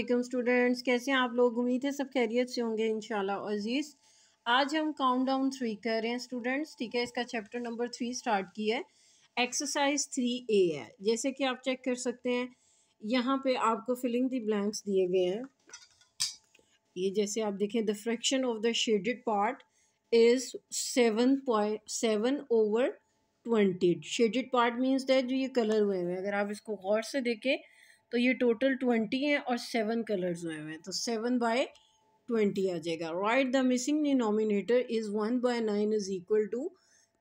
अल्लाम स्टूडेंट्स कैसे हैं आप लोग उम्मीद है सब खैरियत से होंगे इनशाला अजीज़ आज हम काउंट डाउन थ्री कर रहे हैं स्टूडेंट्स ठीक है इसका चैप्टर नंबर थ्री स्टार्ट किया है एक्सरसाइज थ्री ए है जैसे कि आप चेक कर सकते हैं यहाँ पे आपको फिलिंग दी ब्लैंक्स दिए गए हैं ये जैसे आप देखें the fraction of the shaded part is seven point seven over twenty shaded part means that जो ये कलर हुए हुए हैं अगर आप इसको गौर से देखें तो ये टोटल ट्वेंटी हैं और सेवन कलर्स हुए हुए हैं तो सेवन बाय ट्वेंटी आ जाएगा right the missing denominator is one by nine is equal to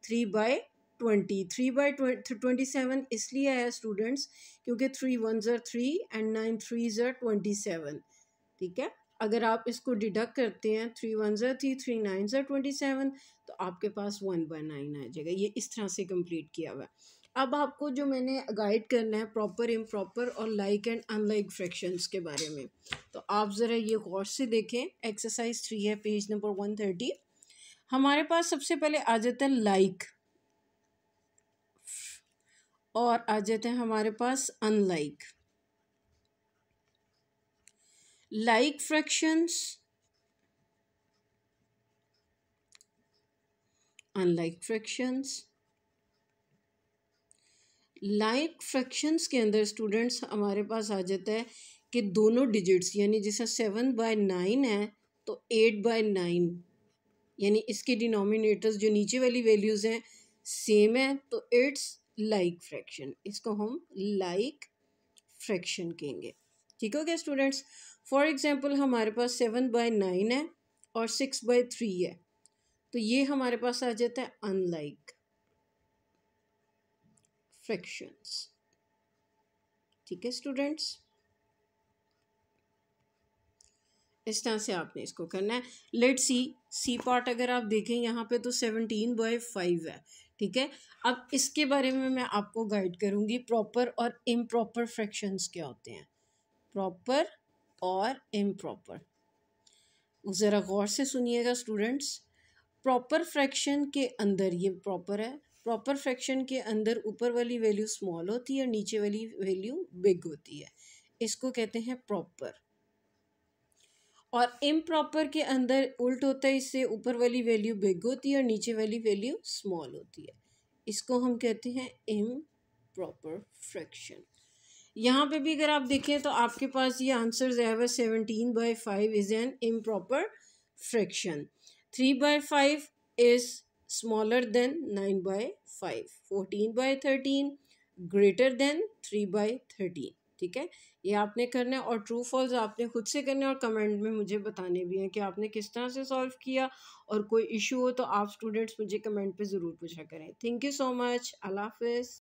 three by twenty three by twenty seven इसलिए आया स्टूडेंट्स क्योंकि थ्री वन ज़र थ्री एंड नाइन थ्री ज़र ट्वेंटी सेवन ठीक है अगर आप इसको डिडक्ट करते हैं थ्री वन ज़र थ्री थ्री नाइन ज़र ट्वेंटी सेवन तो आपके पास वन बाय नाइन आ जाएगा ये इस तरह से कंप्लीट किया हुआ है अब आपको जो मैंने गाइड करना है प्रॉपर इम प्रॉपर और लाइक एंड अनलाइक फ्रैक्शंस के बारे में तो आप ज़रा ये गौर से देखें एक्सरसाइज थ्री है पेज नंबर वन थर्टी हमारे पास सबसे पहले आ जाता है लाइक और आ जाते हैं हमारे पास unlike like fractions unlike fractions like fractions के अंदर स्टूडेंट्स हमारे पास आ जाता है कि दोनों डिजिट्स यानी जैसा सेवन बाय नाइन है तो एट बाय नाइन यानी इसके डिनोमिनेटर्स जो नीचे वाली वैल्यूज़ हैं सेम है तो इट्स लाइक फ्रैक्शन इसको हम लाइक फ्रैक्शन कहेंगे ठीक हो गया स्टूडेंट्स फॉर एग्ज़ाम्पल हमारे पास सेवन बाय नाइन है और सिक्स बाय थ्री है तो ये हमारे पास आ जाता है अनलाइक फ्रैक्शंस ठीक है स्टूडेंट्स इस तरह से आपने इसको करना है लेट सी सी पार्ट अगर आप देखें यहाँ पे तो सेवनटीन बाय फाइव है ठीक है अब इसके बारे में मैं आपको गाइड करूँगी प्रॉपर और इम प्रॉपर फ्रैक्शंस क्या होते हैं प्रॉपर और इम प्रॉपर ज़रा गौर से सुनिएगा स्टूडेंट्स प्रॉपर फ्रैक्शन के अंदर ये प्रॉपर है प्रॉपर फ्रैक्शन के अंदर ऊपर वाली वैल्यू स्मॉल होती है और नीचे वाली वैल्यू बिग होती है इसको कहते हैं प्रॉपर और इम प्रॉपर के अंदर उल्ट होता है इससे ऊपर वाली वैल्यू बिग होती है और नीचे वाली वैल्यू स्मॉल होती है इसको हम कहते हैं इम प्रॉपर फ्रैक्शन यहाँ पे भी अगर आप देखें तो आपके पास ये आंसर है seventeen by five is an improper fraction three by five is smaller than nine by five fourteen by thirteen greater than three by thirteen ठीक है ये आपने करना है और ट्रू फॉल्स आपने खुद से करने और कमेंट में मुझे बताने भी हैं कि आपने किस तरह से सॉल्व किया और कोई इशू हो तो आप स्टूडेंट्स मुझे कमेंट पे ज़रूर पूछा करें थैंक यू सो मच अल्लाह हाफ